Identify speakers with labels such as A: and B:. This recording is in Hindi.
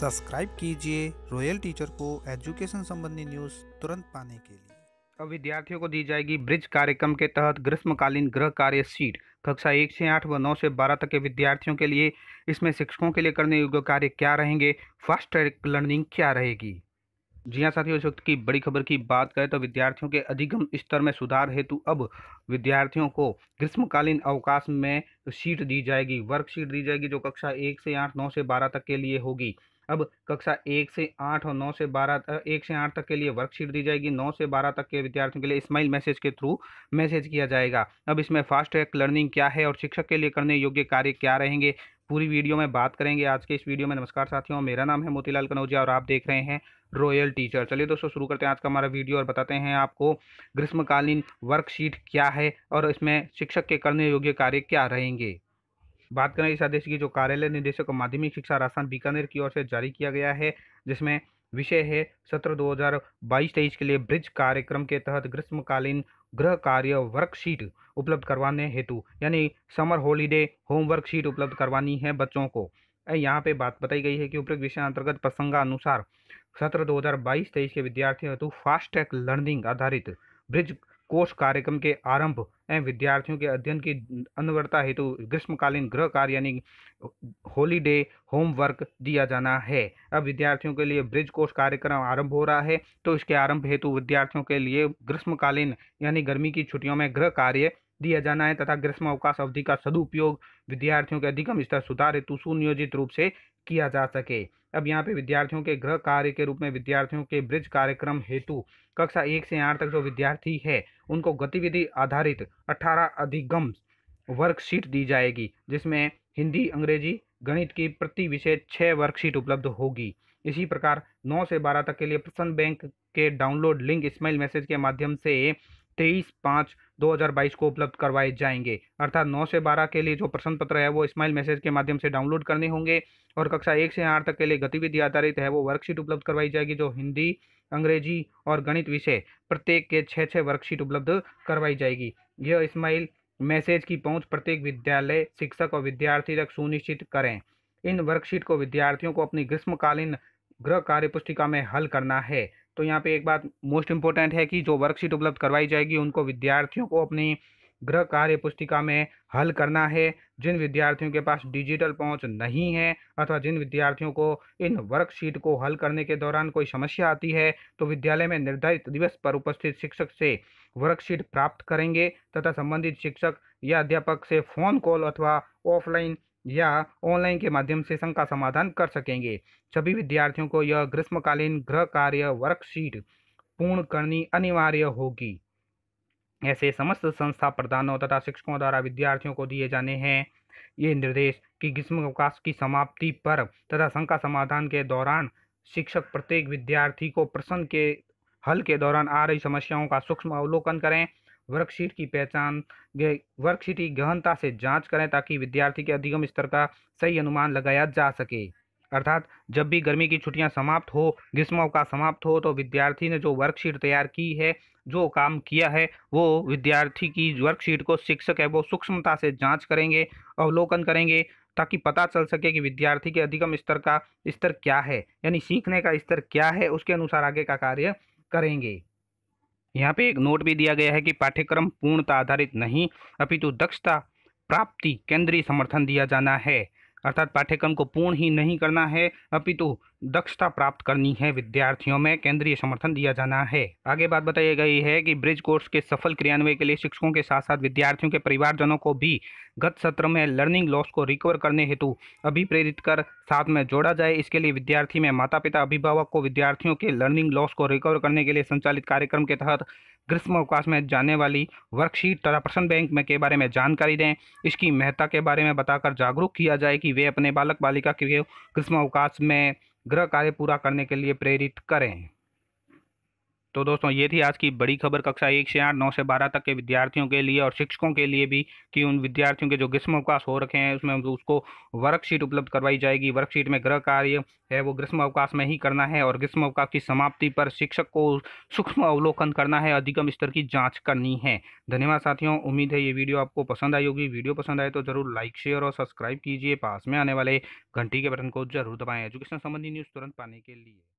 A: सब्सक्राइब कीजिए रॉयल टीचर को एजुकेशन संबंधी न्यूज़ तुरंत पाने के लिए अब विद्यार्थियों को दी जाएगी ब्रिज कार्यक्रम के तहत ग्रीष्मकालीन गृह कार्य सीट कक्षा एक से आठ व नौ से बारह तक के विद्यार्थियों के लिए इसमें शिक्षकों के लिए करने योग्य कार्य क्या रहेंगे फास्ट ट्रैक लर्निंग क्या रहेगी जी हाँ साथियों इस वक्त की बड़ी खबर की बात करें तो विद्यार्थियों के अधिगम स्तर में सुधार हेतु अब विद्यार्थियों को ग्रीष्मकालीन अवकाश में सीट दी जाएगी वर्कशीट दी जाएगी जो कक्षा एक से आठ नौ से बारह तक के लिए होगी अब कक्षा एक से आठ और नौ से बारह एक से आठ तक के लिए वर्कशीट दी जाएगी नौ से बारह तक के विद्यार्थियों के लिए स्माइल मैसेज के थ्रू मैसेज किया जाएगा अब इसमें फास्ट ट्रैक लर्निंग क्या है और शिक्षक के लिए करने योग्य कार्य क्या रहेंगे पूरी वीडियो में बात करेंगे आज के इस वीडियो में नमस्कार साथियों मेरा नाम है मोतीलाल कनौजिया और आप देख रहे हैं रॉयल टीचर चलिए दोस्तों शुरू करते हैं आज का हमारा वीडियो और बताते हैं आपको ग्रीष्मकालीन वर्कशीट क्या है और इसमें शिक्षक के करने योग्य कार्य क्या रहेंगे बात करें इस आदेश की जो कार्यालय निदेशक माध्यमिक शिक्षा राजस्थान बीकानेर की ओर से जारी किया गया है जिसमें विषय है सत्र 2022-23 के लिए ब्रिज कार्यक्रम के तहत ग्रीष्मकालीन गृह कार्य वर्कशीट उपलब्ध करवाने हेतु यानी समर हॉलीडे होमवर्क शीट उपलब्ध करवानी है बच्चों को यहाँ पे बात बताई गई है कि उपयुक्त विषय अंतर्गत प्रसंगानुसार सत्र 2022-23 के विद्यार्थियों हेतु फास्ट ट्रैक लर्निंग आधारित ब्रिज कोर्स कार्यक्रम के आरंभ एवं विद्यार्थियों के अध्ययन की अनुवर्ता हेतु ग्रीष्मकालीन गृह कार्य यानी होलीडे होमवर्क दिया जाना है अब विद्यार्थियों के लिए ब्रिज कोर्स कार्यक्रम आरंभ हो रहा है तो इसके आरंभ हेतु विद्यार्थियों के लिए ग्रीष्मकालीन यानी गर्मी की छुट्टियों में गृह कार्य दिया जाना है तथा ग्रीष्म अवकाश अवधि का सदुपयोग विद्यार्थियों के अधिकम स्तर सुधार हेतु सुनियोजित रूप से किया जा सके अब यहाँ पे विद्यार्थियों के गृह कार्य के रूप में विद्यार्थियों के ब्रिज कार्यक्रम हेतु कक्षा एक से आठ तक जो विद्यार्थी है उनको गतिविधि आधारित अठारह अधिगम वर्कशीट दी जाएगी जिसमें हिंदी अंग्रेजी गणित की प्रति विषय छः वर्कशीट उपलब्ध होगी इसी प्रकार नौ से बारह तक के लिए प्रसन्न बैंक के डाउनलोड लिंक स्माइल मैसेज के माध्यम से तेईस पाँच 2022 को उपलब्ध करवाए जाएंगे अर्थात 9 से 12 के लिए जो प्रश्न पत्र है वो स्माइल मैसेज के माध्यम से डाउनलोड करने होंगे और कक्षा एक से आठ तक के लिए गतिविधि आधारित है वो वर्कशीट उपलब्ध करवाई जाएगी जो हिंदी अंग्रेजी और गणित विषय प्रत्येक के छः छः वर्कशीट उपलब्ध करवाई जाएगी यह स्माइल मैसेज की पहुँच प्रत्येक विद्यालय शिक्षक और विद्यार्थी तक सुनिश्चित करें इन वर्कशीट को विद्यार्थियों को अपनी ग्रीष्मकालीन गृह कार्य पुस्तिका में हल करना है तो यहाँ पे एक बात मोस्ट इम्पोर्टेंट है कि जो वर्कशीट उपलब्ध करवाई जाएगी उनको विद्यार्थियों को अपनी गृह कार्य पुस्तिका में हल करना है जिन विद्यार्थियों के पास डिजिटल पहुंच नहीं है अथवा जिन विद्यार्थियों को इन वर्कशीट को हल करने के दौरान कोई समस्या आती है तो विद्यालय में निर्धारित दिवस पर उपस्थित शिक्षक से वर्कशीट प्राप्त करेंगे तथा संबंधित शिक्षक या अध्यापक से फ़ोन कॉल अथवा ऑफलाइन या ऑनलाइन के माध्यम से संघ का समाधान कर सकेंगे सभी विद्यार्थियों को यह ग्रीष्मकालीन गृह कार्य वर्कशीट पूर्ण करनी अनिवार्य होगी ऐसे समस्त संस्था प्रधानों तथा शिक्षकों द्वारा विद्यार्थियों को दिए जाने हैं ये निर्देश कि ग्रीष्म अवकाश की समाप्ति पर तथा संघ का समाधान के दौरान शिक्षक प्रत्येक विद्यार्थी को प्रश्न के हल के दौरान आ रही समस्याओं का सूक्ष्म अवलोकन करें वर्कशीट की पहचान वर्कशीट की गहनता से जांच करें ताकि विद्यार्थी के अधिगम स्तर का सही अनुमान लगाया जा सके अर्थात जब भी गर्मी की छुट्टियां समाप्त हो ग्रीष्म का समाप्त हो तो विद्यार्थी ने जो वर्कशीट तैयार की है जो काम किया है वो विद्यार्थी की वर्कशीट को शिक्षक है वो सूक्ष्मता से जांच करेंगे अवलोकन करेंगे ताकि पता चल सके कि विद्यार्थी के अधिगम स्तर का स्तर क्या है यानी सीखने का स्तर क्या है उसके अनुसार आगे का कार्य करेंगे यहाँ पे एक नोट भी दिया गया है कि पाठ्यक्रम पूर्णता आधारित नहीं अपितु दक्षता प्राप्ति केंद्रीय समर्थन दिया जाना है अर्थात पाठ्यक्रम को पूर्ण ही नहीं करना है अपितु दक्षता प्राप्त करनी है विद्यार्थियों में केंद्रीय समर्थन दिया जाना है आगे बात बताई गई है कि ब्रिज कोर्स के सफल क्रियान्वयन के लिए शिक्षकों के साथ साथ विद्यार्थियों के परिवारजनों को भी गत सत्र में लर्निंग लॉस को रिकवर करने हेतु अभिप्रेरित कर साथ में जोड़ा जाए इसके लिए विद्यार्थी में माता पिता अभिभावक को विद्यार्थियों के लर्निंग लॉस को रिकवर करने के लिए संचालित कार्यक्रम के तहत ग्रीष्म अवकाश में जाने वाली वर्कशीट तथा प्रश्न बैंक में के बारे में जानकारी दें इसकी महत्ता के बारे में बताकर जागरूक किया जाए कि वे अपने बालक बालिका के ग्रीष्म अवकाश में गृह कार्य पूरा करने के लिए प्रेरित करें तो दोस्तों ये थी आज की बड़ी खबर कक्षा एक से आठ नौ से बारह तक के विद्यार्थियों के लिए और शिक्षकों के लिए भी कि उन विद्यार्थियों के जो अवकाश हो रखे हैं उसमें उसको वर्कशीट उपलब्ध करवाई जाएगी वर्कशीट में गृह कार्य है वो ग्रीष्म अवकाश में ही करना है और ग्रीष्म अवकाश की समाप्ति पर शिक्षक को सूक्ष्म अवलोकन करना है अधिकम स्तर की जाँच करनी है धन्यवाद साथियों उम्मीद है ये वीडियो आपको पसंद आई होगी वीडियो पसंद आए तो जरूर लाइक शेयर और सब्सक्राइब कीजिए पास में आने वाले घंटी के बटन को जरूर दबाएँ एजुकेशन संबंधी न्यूज़ तुरंत पाने के लिए